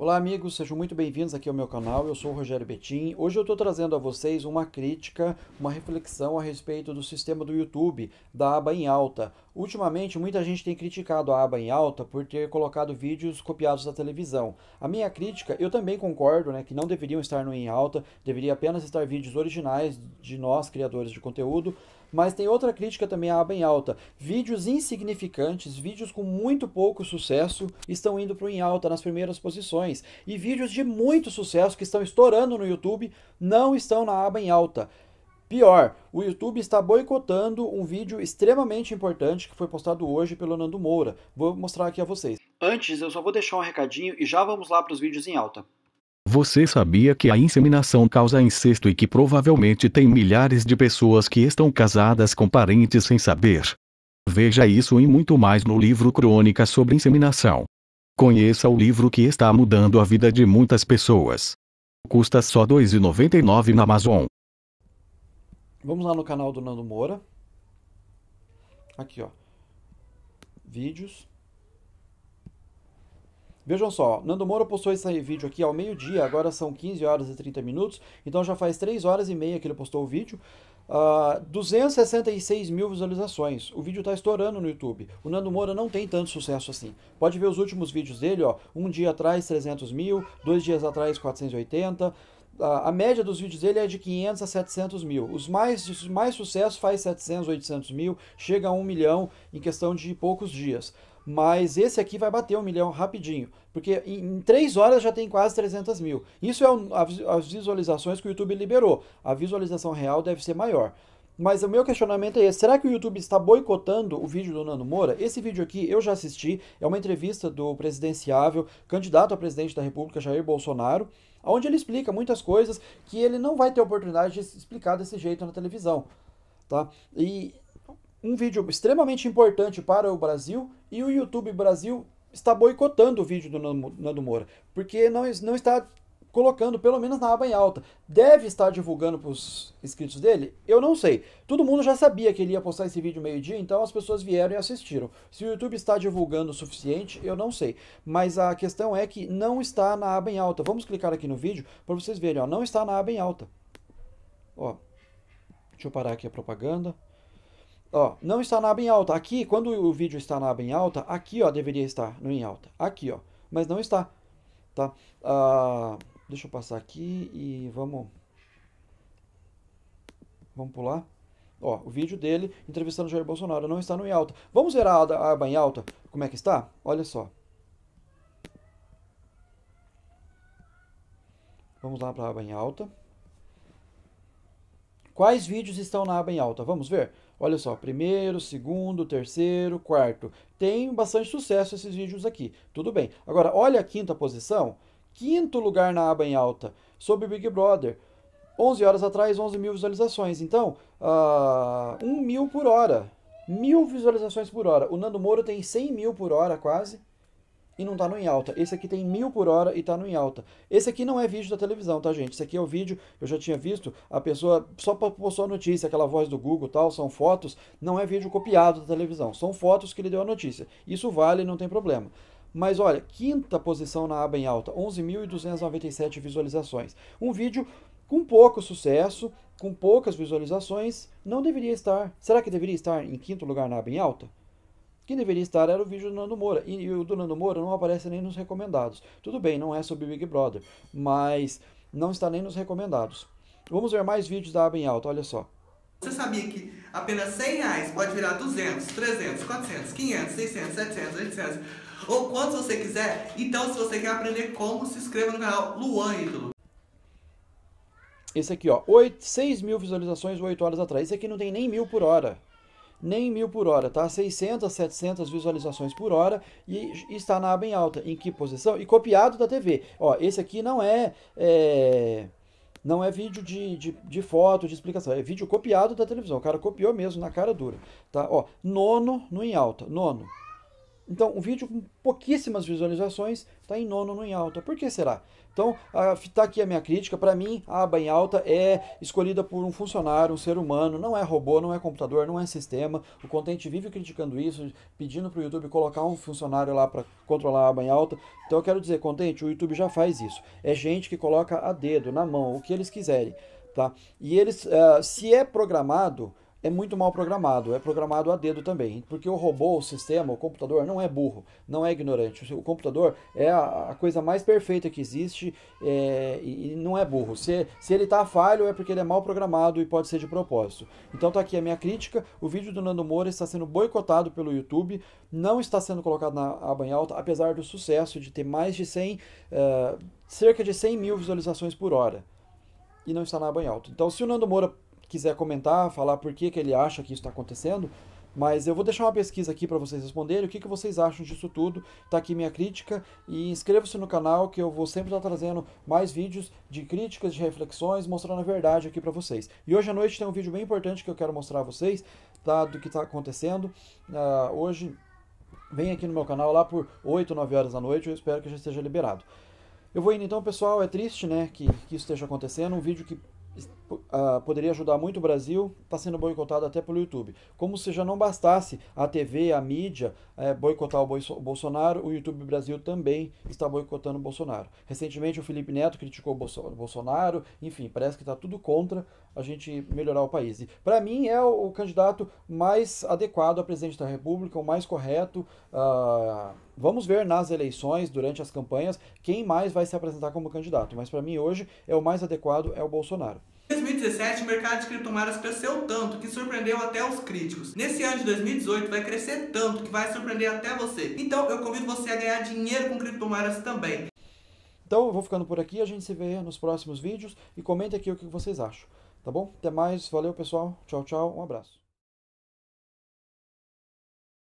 Olá amigos, sejam muito bem-vindos aqui ao meu canal, eu sou o Rogério Betim. Hoje eu estou trazendo a vocês uma crítica, uma reflexão a respeito do sistema do YouTube, da aba em alta. Ultimamente muita gente tem criticado a aba em alta por ter colocado vídeos copiados da televisão. A minha crítica, eu também concordo né, que não deveriam estar no em alta, deveria apenas estar vídeos originais de nós, criadores de conteúdo, mas tem outra crítica também à aba em alta. Vídeos insignificantes, vídeos com muito pouco sucesso, estão indo para o em alta nas primeiras posições. E vídeos de muito sucesso que estão estourando no YouTube não estão na aba em alta. Pior, o YouTube está boicotando um vídeo extremamente importante que foi postado hoje pelo Nando Moura. Vou mostrar aqui a vocês. Antes, eu só vou deixar um recadinho e já vamos lá para os vídeos em alta. Você sabia que a inseminação causa incesto e que provavelmente tem milhares de pessoas que estão casadas com parentes sem saber? Veja isso e muito mais no livro Crônica sobre Inseminação. Conheça o livro que está mudando a vida de muitas pessoas. Custa só R$ 2,99 na Amazon. Vamos lá no canal do Nando Moura. Aqui, ó. Vídeos. Vejam só, Nando Moura postou esse vídeo aqui ao meio-dia, agora são 15 horas e 30 minutos, então já faz 3 horas e meia que ele postou o vídeo. Uh, ah, 266 mil visualizações. O vídeo está estourando no YouTube. O Nando Moura não tem tanto sucesso assim. Pode ver os últimos vídeos dele, ó. Um dia atrás, 300 mil. Dois dias atrás, 480 ah, a média dos vídeos dele é de 500 a 700 mil. Os mais, os mais sucesso faz 700, 800 mil, chega a 1 milhão em questão de poucos dias. Mas esse aqui vai bater um milhão rapidinho, porque em três horas já tem quase 300 mil. Isso é as visualizações que o YouTube liberou. A visualização real deve ser maior. Mas o meu questionamento é esse: será que o YouTube está boicotando o vídeo do Nando Moura? Esse vídeo aqui eu já assisti, é uma entrevista do presidenciável, candidato a presidente da República, Jair Bolsonaro, onde ele explica muitas coisas que ele não vai ter oportunidade de explicar desse jeito na televisão. Tá? E um vídeo extremamente importante para o Brasil e o YouTube Brasil está boicotando o vídeo do Nando Moura, porque não, não está colocando pelo menos na aba em alta. Deve estar divulgando para os inscritos dele? Eu não sei. Todo mundo já sabia que ele ia postar esse vídeo meio-dia, então as pessoas vieram e assistiram. Se o YouTube está divulgando o suficiente, eu não sei. Mas a questão é que não está na aba em alta. Vamos clicar aqui no vídeo para vocês verem, ó, não está na aba em alta. Ó. Deixa eu parar aqui a propaganda. Ó, não está na aba em alta. Aqui, quando o vídeo está na aba em alta, aqui, ó, deveria estar no em alta. Aqui, ó. Mas não está, tá? Ah, deixa eu passar aqui e vamos... Vamos pular. Ó, o vídeo dele entrevistando Jair Bolsonaro não está no em alta. Vamos ver a aba em alta? Como é que está? Olha só. Vamos lá para a aba em alta. Quais vídeos estão na aba em alta? Vamos ver? Olha só, primeiro, segundo, terceiro, quarto. Tem bastante sucesso esses vídeos aqui. Tudo bem. Agora, olha a quinta posição. Quinto lugar na aba em alta, sobre Big Brother. 11 horas atrás, 11 mil visualizações. Então, uh, ah, 1 mil por hora. Mil visualizações por hora. O Nando Moro tem 100 mil por hora, quase e não está no em alta. Esse aqui tem mil por hora e está no em alta. Esse aqui não é vídeo da televisão, tá, gente? Esse aqui é o vídeo, eu já tinha visto, a pessoa só postou a notícia, aquela voz do Google e tal, são fotos, não é vídeo copiado da televisão, são fotos que ele deu a notícia. Isso vale, não tem problema. Mas olha, quinta posição na aba em alta, 11.297 visualizações. Um vídeo com pouco sucesso, com poucas visualizações, não deveria estar. Será que deveria estar em quinto lugar na aba em alta? Quem deveria estar era o vídeo do Nando Moura. E, e o do Nando Moura não aparece nem nos recomendados. Tudo bem, não é sobre Big Brother, mas não está nem nos recomendados. Vamos ver mais vídeos da aba em alta, olha só. Você sabia que apenas 100 reais pode virar 200, 300, 400, 500, 600, 700, 800 ou quantos você quiser? Então, se você quer aprender como, se inscreva no canal Luan Ídolo. Esse aqui, ó, 8, 6 mil visualizações 8 horas atrás. Esse aqui não tem nem mil por hora nem mil por hora, tá? 600, 700 visualizações por hora e está na aba em alta. Em que posição? E copiado da TV. Ó, esse aqui não é... é não é vídeo de, de, de, foto, de explicação, é vídeo copiado da televisão. O cara copiou mesmo na cara dura, tá? Ó, nono no em alta, nono. Então, um vídeo com pouquíssimas visualizações Está em nono, não em alta. Por que será? Então, está aqui a minha crítica. Para mim, a aba em alta é escolhida por um funcionário, um ser humano. Não é robô, não é computador, não é sistema. O Content vive criticando isso, pedindo para o YouTube colocar um funcionário lá para controlar a aba em alta. Então, eu quero dizer, Content, o YouTube já faz isso. É gente que coloca a dedo, na mão, o que eles quiserem. Tá? E eles, uh, se é programado é muito mal programado, é programado a dedo também, porque o robô, o sistema, o computador não é burro, não é ignorante. O computador é a, coisa mais perfeita que existe é, e, não é burro. Se, se ele está falho é porque ele é mal programado e pode ser de propósito. Então tá aqui a minha crítica, o vídeo do Nando Moura está sendo boicotado pelo YouTube, não está sendo colocado na aba em alta, apesar do sucesso de ter mais de 100, uh, eh, cerca de 100 mil visualizações por hora. E não está na aba em alta. Então se o Nando Moura quiser comentar, falar por que, que ele acha que isso está acontecendo. Mas eu vou deixar uma pesquisa aqui para vocês responderem o que, que vocês acham disso tudo. Tá aqui minha crítica e inscreva-se no canal que eu vou sempre estar trazendo mais vídeos de críticas, de reflexões, mostrando a verdade aqui para vocês. E hoje à noite tem um vídeo bem importante que eu quero mostrar a vocês, tá? Do que está acontecendo. Uh, hoje vem aqui no meu canal lá por 8, 9 horas da noite, eu espero que já esteja liberado. Eu vou indo então, pessoal, é triste, né, que, que isso esteja acontecendo, um vídeo que Uh, poderia ajudar muito o Brasil, está sendo boicotado até pelo YouTube. Como se já não bastasse a TV, a mídia é, boicotar o Bolsonaro, o YouTube Brasil também está boicotando o Bolsonaro. Recentemente o Felipe Neto criticou o Bolsonaro, enfim, parece que está tudo contra a gente melhorar o país. Para mim é o, o, candidato mais adequado a presidente da República, o mais correto. Uh, vamos ver nas eleições, durante as campanhas, quem mais vai se apresentar como candidato. Mas para mim hoje é o mais adequado é o Bolsonaro. 2017, o mercado de criptomoedas cresceu tanto que surpreendeu até os críticos. Nesse ano de 2018 vai crescer tanto que vai surpreender até você. Então eu convido você a ganhar dinheiro com criptomoedas também. Então eu vou ficando por aqui, a gente se vê nos próximos vídeos e comenta aqui o que vocês acham, tá bom? Até mais, valeu pessoal, tchau, tchau, um abraço.